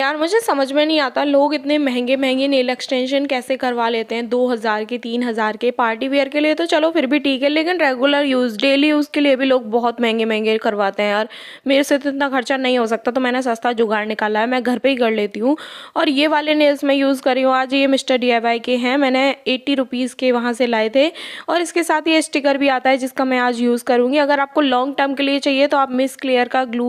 यार मुझे समझ में नहीं आता लोग इतने महंगे महंगे नेल एक्सटेंशन कैसे करवा लेते हैं दो हज़ार के तीन हज़ार के पार्टी वेयर के लिए तो चलो फिर भी ठीक है लेकिन रेगुलर यूज़ डेली यूज़ के लिए भी लोग बहुत महंगे महंगे करवाते हैं यार मेरे से तो इतना खर्चा नहीं हो सकता तो मैंने सस्ता जुगाड़ निकाला है मैं घर पर ही कर लेती हूँ और ये वाले नेल्स मैं यूज़ करी हूँ आज ये मिस्टर डी के हैं मैंने एट्टी रुपीज़ के वहाँ से लाए थे और इसके साथ ये स्टिकर भी आता है जिसका मैं आज यूज़ करूँगी अगर आपको लॉन्ग टर्म के लिए चाहिए तो आप मिस क्लियर का ग्लू